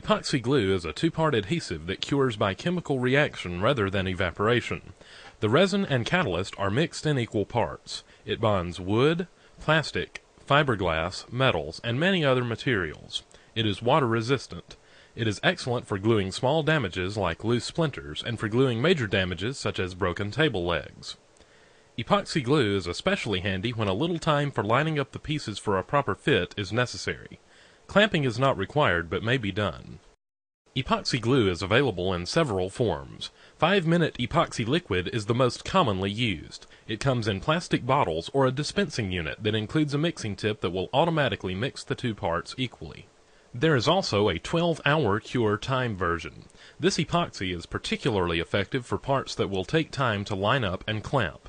Epoxy glue is a two-part adhesive that cures by chemical reaction rather than evaporation. The resin and catalyst are mixed in equal parts. It bonds wood, plastic, fiberglass, metals, and many other materials. It is water resistant. It is excellent for gluing small damages like loose splinters and for gluing major damages such as broken table legs. Epoxy glue is especially handy when a little time for lining up the pieces for a proper fit is necessary. Clamping is not required but may be done. Epoxy glue is available in several forms. 5-minute epoxy liquid is the most commonly used. It comes in plastic bottles or a dispensing unit that includes a mixing tip that will automatically mix the two parts equally. There is also a 12-hour cure time version. This epoxy is particularly effective for parts that will take time to line up and clamp.